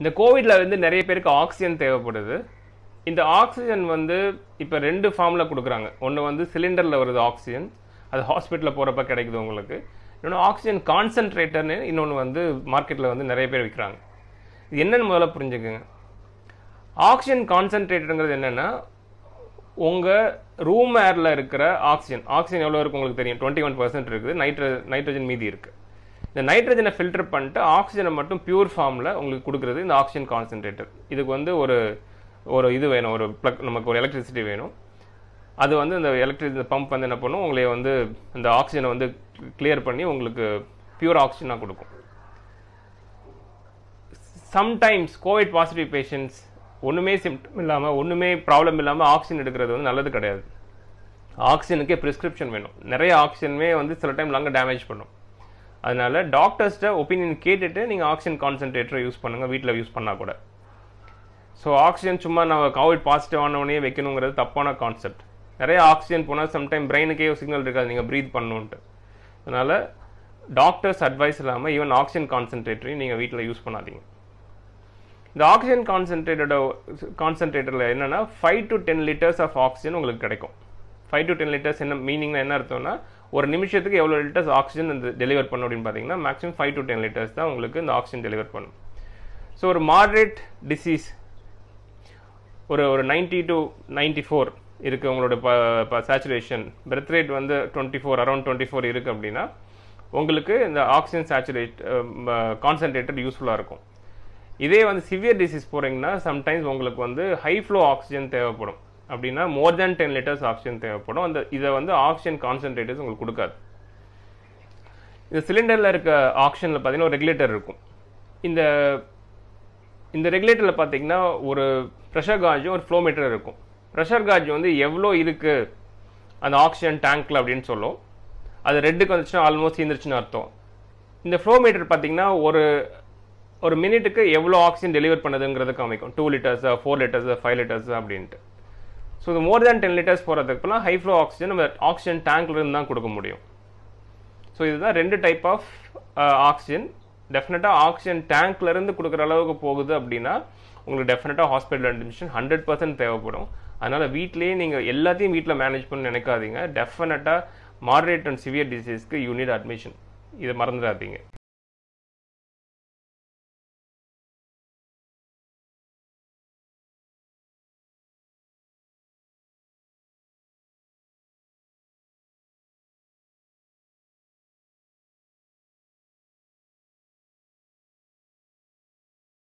இந்த கோவிட்ல வந்து நிறைய பேருக்கு ஆக்சிஜன் தேவைப்படுது இந்த ஆக்சிஜன் வந்து இப்போ ரெண்டு ஃபார்மில் கொடுக்குறாங்க ஒன்று வந்து சிலிண்டரில் வருது ஆக்சிஜன் அது ஹாஸ்பிட்டலில் போகிறப்ப கிடைக்குது உங்களுக்கு இன்னொன்று ஆக்சிஜன் கான்சன்ட்ரேட்டர்னு இன்னொன்று வந்து மார்க்கெட்டில் வந்து நிறைய பேர் விற்கிறாங்க இது என்னென்னு முதல்ல புரிஞ்சுக்குங்க ஆக்சிஜன் கான்சன்ட்ரேட்டருங்கிறது என்னென்னா உங்கள் ரூம் ஏரில் இருக்கிற ஆக்சிஜன் ஆக்சிஜன் எவ்வளோ இருக்குது உங்களுக்கு தெரியும் டுவெண்ட்டி ஒன் பர்சன்ட் இருக்குது நைட்ரோ நைட்ரஜன் மீதி இருக்குது இந்த நைட்ரஜனை ஃபில்டர் பண்ணிட்டு ஆக்சிஜனை மட்டும் பியூர் ஃபார்மில் உங்களுக்கு கொடுக்குறது இந்த ஆக்சிஜன் கான்சன்ட்ரேட்டர் இதுக்கு வந்து ஒரு ஒரு இது வேணும் ஒரு ப்ளக் நமக்கு ஒரு எலக்ட்ரிசிட்டி வேணும் அது வந்து இந்த எலக்ட்ரிக் இந்த பம்ப் வந்து என்ன பண்ணும் உங்களை வந்து இந்த ஆக்சிஜனை வந்து கிளியர் பண்ணி உங்களுக்கு பியூர் ஆக்சிஜனாக கொடுக்கும் சம்டைம்ஸ் கோவிட் பாசிட்டிவ் பேஷண்ட்ஸ் ஒன்றுமே சிம்டம் இல்லாமல் ஒன்றுமே ப்ராப்ளம் இல்லாமல் ஆக்சிஜன் எடுக்கிறது வந்து நல்லது கிடையாது ஆக்சிஜனுக்கே ப்ரிஸ்கிரிப்ஷன் வேணும் நிறைய ஆக்சிஜனுமே வந்து சில டைம் லங்கை டேமேஜ் பண்ணும் அதனால் டாக்டர்ஸ்கிட்ட ஒப்பீனியன் கேட்டுட்டு நீங்கள் ஆக்சிஜன் கான்சன்ட்ரேட்டரை யூஸ் பண்ணுங்கள் வீட்டில் யூஸ் பண்ணால் கூட ஸோ ஆக்சிஜன் சும்மா நம்ம கோவிட் பாசிட்டிவ் ஆனவனே வைக்கணுங்கிறது தப்பான கான்செப்ட் நிறைய ஆக்சிஜன் போனால் சம்டைம் பிரெயினுக்கே சிக்னல் இருக்காது நீங்கள் ப்ரீத் பண்ணணுன்ட்டு அதனால் டாக்டர்ஸ் அட்வைஸ் இல்லாமல் ஈவன் ஆக்சிஜன் கான்சன்ட்ரேட்டரையும் நீங்கள் வீட்டில் யூஸ் பண்ணாதீங்க இந்த ஆக்சிஜன் கான்சென்ட்ரேட்டோட கான்சன்ட்ரேட்டரில் என்னென்னா five to ten litres of oxygen உங்களுக்கு கிடைக்கும் ஃபைவ் டு டென் லிட்டர்ஸ் என்ன மீனிங்னா என்ன அர்த்தம்னா ஒரு நிமிஷத்துக்கு எவ்வளோ லிட்டர்ஸ் ஆக்சிஜன் வந்து டெலிவர் பண்ணும் அப்படின்னு பார்த்தீங்கன்னா maximum five to ten litres தான் உங்களுக்கு இந்த ஆக்சிஜன் டெலிவர் பண்ணும் ஸோ ஒரு மாட்ரேட் டிசீஸ் ஒரு ஒரு நைன்ட்டி டு நைன்ட்டி ஃபோர் இருக்குது உங்களோட ப இப்போ சேச்சுரேஷன் பிரெத் ரேட் வந்து twenty four around twenty four இருக்குது அப்படின்னா உங்களுக்கு இந்த ஆக்சிஜன் சேச்சுரேட் கான்சன்ட்ரேட்டர் யூஸ்ஃபுல்லாக இருக்கும் இதே வந்து சிவியர் டிசீஸ் போகிறீங்கன்னா சம்டைம்ஸ் உங்களுக்கு வந்து ஹை ஃப்ளோ ஆக்சிஜன் தேவைப்படும் அப்படின்னா more than ten litres oxygen தேவைப்படும் அந்த இதை வந்து ஆக்சிஜன் கான்சன்ட்ரேட்டர்ஸ் உங்களுக்கு கொடுக்காது இந்த சிலிண்டரில் இருக்க ஆக்ஷனில் பார்த்தீங்கன்னா ஒரு ரெகுலேட்டர் இருக்கும் இந்த இந்த ரெகுலேட்டரில் பார்த்தீங்கன்னா ஒரு ப்ரெஷர் காஜும் ஒரு ஃப்ளோ மீட்டர் இருக்கும் ப்ரெஷர் காஜ் வந்து எவ்வளோ இருக்குது அந்த ஆக்சிஜன் டேங்க்கில் அப்படின்னு சொல்லும் அது ரெட்டுக்கு வந்துச்சுன்னா ஆல்மோஸ்ட் தீர்ந்துருச்சுன்னு அர்த்தம் இந்த ஃப்ளோ மீட்டர் பார்த்தீங்கன்னா ஒரு ஒரு மினிட்டுக்கு எவ்வளோ ஆக்சிஜன் டெலிவர் பண்ணுதுங்கிறது காமிக்கும் two litres four litres five litres அப்படின்ட்டு ஸோ இது மோர் தேன் டென் லிட்டர்ஸ் போகிறதுக்குலாம் ஹை ஃப்ளோ ஆக்சிஜன் நம்ம ஆக்சிஜன் டேங்க்லேருந்து தான் கொடுக்க முடியும் ஸோ இதுதான் ரெண்டு டைப் ஆஃப் ஆக்சிஜன் டெஃபினட்டாக ஆக்சிஜன் டேங்க்லேருந்து கொடுக்குற அளவுக்கு போகுது அப்படின்னா உங்களுக்கு டெஃபினட்டாக ஹாஸ்பிட்டல் அட்மிஷன் ஹண்ட்ரட் பர்சன்ட் தேவைப்படும் அதனால் வீட்லேயே நீங்கள் எல்லாத்தையும் வீட்டில் மேனேஜ் பண்ண நினைக்காதீங்க டெஃபினட்டாக மாடரேட் அண்ட் சிவியர் டிசீஸ்க்கு யூனிட் அட்மிஷன் இதை மறந்துடாதீங்க